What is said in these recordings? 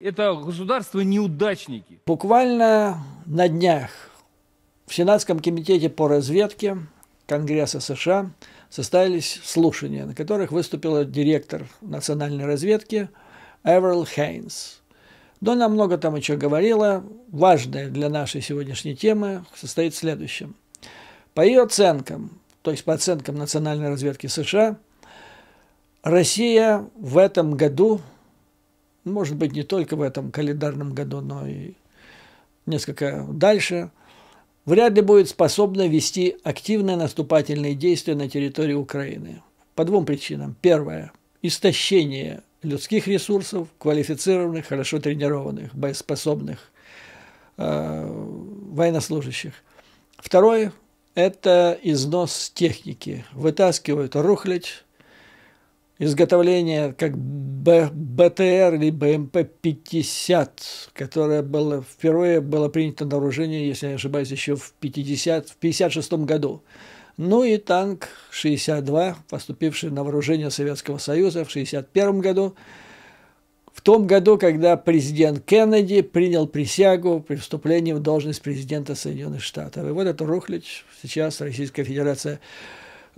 Это государство-неудачники. Буквально на днях в Сенатском комитете по разведке Конгресса США состоялись слушания, на которых выступила директор национальной разведки Эверл Хейнс. Но она много там еще говорила. Важное для нашей сегодняшней темы состоит в следующем. По ее оценкам, то есть по оценкам национальной разведки США, Россия в этом году может быть, не только в этом календарном году, но и несколько дальше, вряд ли будет способна вести активные наступательные действия на территории Украины. По двум причинам. Первое – истощение людских ресурсов, квалифицированных, хорошо тренированных, боеспособных э, военнослужащих. Второе – это износ техники. Вытаскивают рухлядь, изготовление как Б, БТР или БМП-50, которое было, впервые было принято на вооружение, если я не ошибаюсь, еще в 50, в 56 году. Ну и танк 62, поступивший на вооружение Советского Союза в 61 году. В том году, когда президент Кеннеди принял присягу при вступлении в должность президента Соединенных Штатов. И вот эту рухлить сейчас Российская Федерация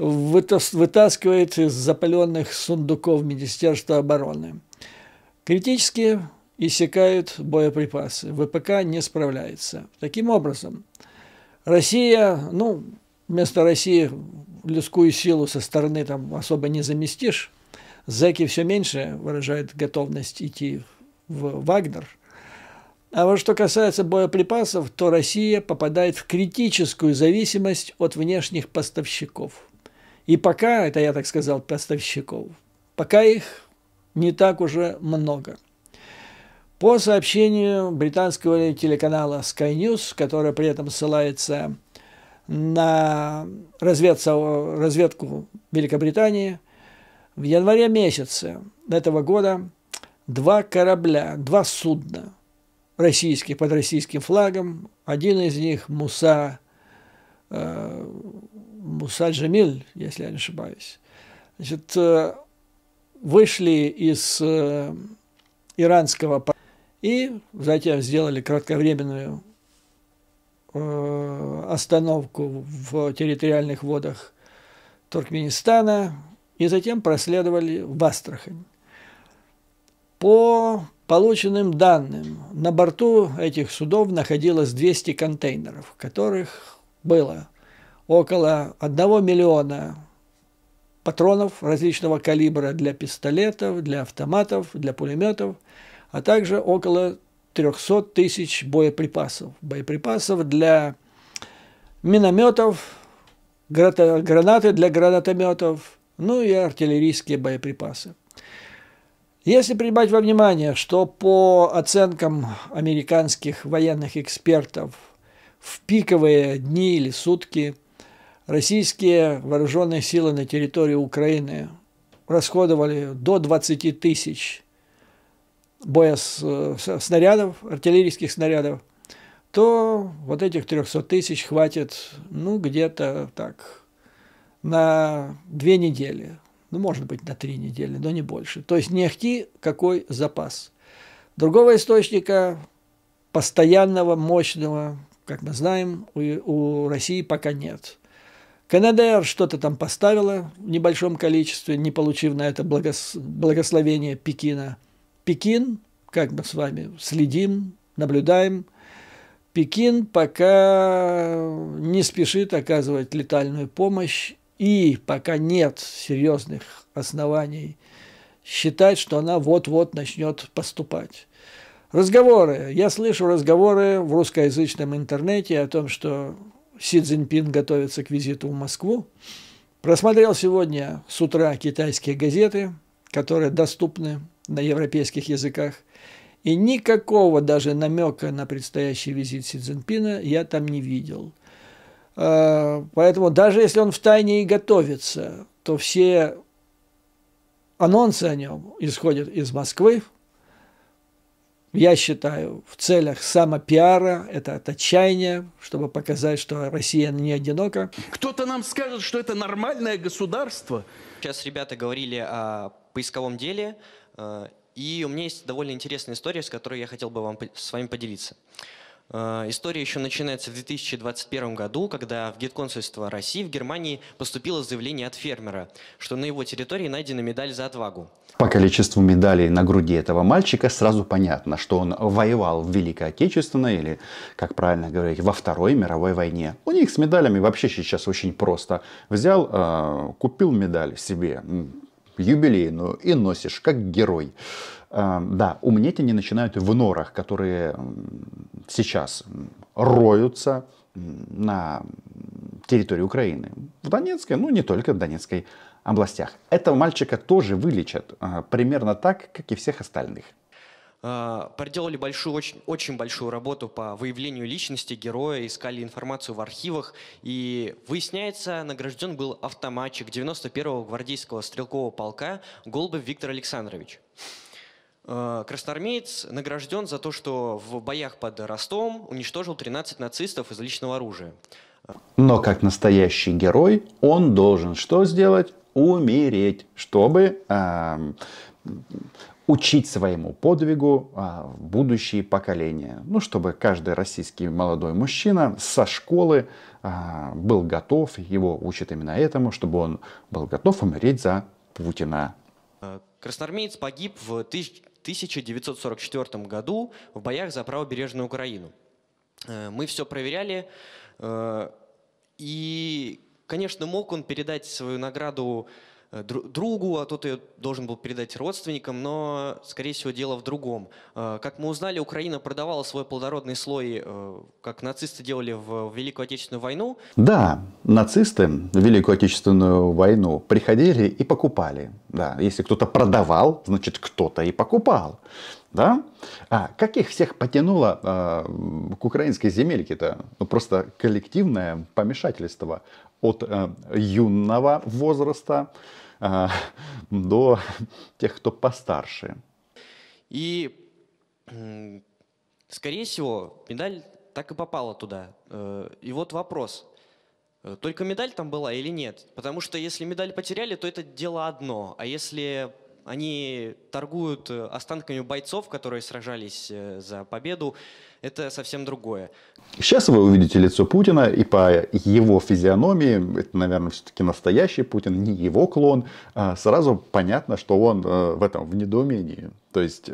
вытаскивает из запаленных сундуков Министерства обороны. Критически иссякают боеприпасы. ВПК не справляется. Таким образом, Россия, ну, вместо России людскую силу со стороны там особо не заместишь. Зеки все меньше выражают готовность идти в Вагнер. А вот что касается боеприпасов, то Россия попадает в критическую зависимость от внешних поставщиков – и пока, это я так сказал, поставщиков, пока их не так уже много. По сообщению британского телеканала Sky News, который при этом ссылается на разведку Великобритании, в январе месяце этого года два корабля, два судна российских под российским флагом, один из них Муса э, Муса если я не ошибаюсь, значит, э, вышли из э, иранского и затем сделали кратковременную э, остановку в территориальных водах Туркменистана и затем проследовали в Астрахань. По полученным данным, на борту этих судов находилось 200 контейнеров, которых было – около 1 миллиона патронов различного калибра для пистолетов, для автоматов, для пулеметов, а также около 300 тысяч боеприпасов. Боеприпасов для минометов, гранаты для гранатометов, ну и артиллерийские боеприпасы. Если принимать во внимание, что по оценкам американских военных экспертов в пиковые дни или сутки – Российские вооруженные силы на территории Украины расходовали до 20 тысяч боес, э, снарядов, артиллерийских снарядов, то вот этих 300 тысяч хватит, ну, где-то так, на две недели, ну, может быть, на три недели, но не больше. То есть не ахти какой запас. Другого источника, постоянного, мощного, как мы знаем, у, у России пока нет. КНДР что-то там поставила в небольшом количестве, не получив на это благос... благословение Пекина. Пекин, как мы с вами следим, наблюдаем, Пекин пока не спешит оказывать летальную помощь и пока нет серьезных оснований считать, что она вот-вот начнет поступать. Разговоры. Я слышу разговоры в русскоязычном интернете о том, что Си Цзиньпин готовится к визиту в Москву. Просмотрел сегодня с утра китайские газеты, которые доступны на европейских языках. И никакого даже намека на предстоящий визит Си Цзиньпина я там не видел. А, поэтому даже если он втайне и готовится, то все анонсы о нем исходят из Москвы, я считаю, в целях самопиара, это от отчаяния, чтобы показать, что Россия не одинока. Кто-то нам скажет, что это нормальное государство. Сейчас ребята говорили о поисковом деле, э, и у меня есть довольно интересная история, с которой я хотел бы вам, с вами поделиться. Э, история еще начинается в 2021 году, когда в гид России в Германии поступило заявление от фермера, что на его территории найдена медаль за отвагу. По количеству медалей на груди этого мальчика сразу понятно, что он воевал в Великой Отечественной или, как правильно говорить, во Второй мировой войне. У них с медалями вообще сейчас очень просто. Взял, э, купил медаль себе юбилейную и носишь как герой. Эм, да, умнеть они начинают в норах, которые сейчас роются на территории Украины. В Донецкой, ну не только в Донецкой областях. Этого мальчика тоже вылечат э, примерно так, как и всех остальных а, проделали большую, очень, очень большую работу по выявлению личности героя, искали информацию в архивах, и выясняется, награжден был автоматчик 91-го гвардейского стрелкового полка Голубев Виктор Александрович. Э, красноармеец награжден за то, что в боях под Ростом уничтожил 13 нацистов из личного оружия. Но как настоящий герой он должен что сделать? Умереть, чтобы э, учить своему подвигу э, будущие поколения. Ну, чтобы каждый российский молодой мужчина со школы э, был готов, его учат именно этому, чтобы он был готов умереть за Путина. Э, красноармеец погиб в 1000... 1944 году в боях за правобережную Украину. Э, мы все проверяли, э, и, конечно, мог он передать свою награду Э, другу, а тот ее должен был передать родственникам, но, скорее всего, дело в другом. Э, как мы узнали, Украина продавала свой плодородный слой, э, как нацисты делали в Великую Отечественную войну. Да, нацисты в Великую Отечественную войну приходили и покупали. Да, если кто-то продавал, значит, кто-то и покупал. Да? А как их всех потянуло э, к украинской земельке-то? Ну, просто коллективное помешательство от э, юного возраста а, до тех, кто постарше. И, скорее всего, медаль так и попала туда. Э, и вот вопрос. Э, только медаль там была или нет? Потому что если медаль потеряли, то это дело одно. А если они торгуют э, останками бойцов, которые сражались э, за победу. Это совсем другое. Сейчас вы увидите лицо Путина, и по его физиономии, это, наверное, все-таки настоящий Путин, не его клон, а сразу понятно, что он э, в этом, в недоумении. То есть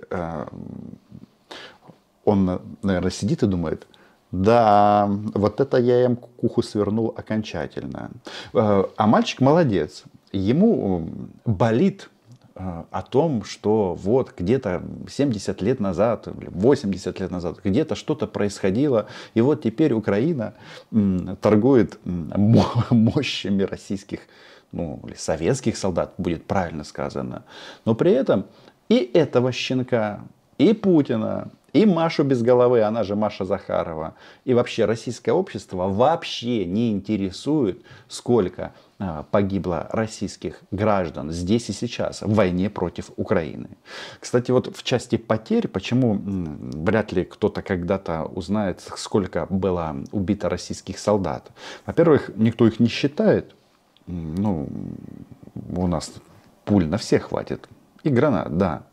он, наверное, сидит и думает, да, вот это я им куху свернул окончательно. А мальчик молодец. Ему болит о том, что вот где-то 70 лет назад, 80 лет назад, где-то что-то происходило, и вот теперь Украина торгует мощами российских, ну, или советских солдат, будет правильно сказано. Но при этом и этого щенка и Путина, и Машу без головы, она же Маша Захарова. И вообще российское общество вообще не интересует, сколько а, погибло российских граждан здесь и сейчас в войне против Украины. Кстати, вот в части потерь, почему вряд ли кто-то когда-то узнает, сколько было убито российских солдат. Во-первых, никто их не считает. Ну, у нас пуль на всех хватит. И гранат, да,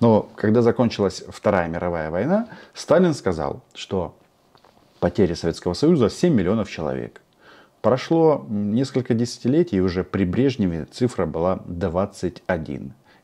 но когда закончилась Вторая мировая война, Сталин сказал, что потери Советского Союза 7 миллионов человек. Прошло несколько десятилетий, и уже при Брежневе цифра была 21.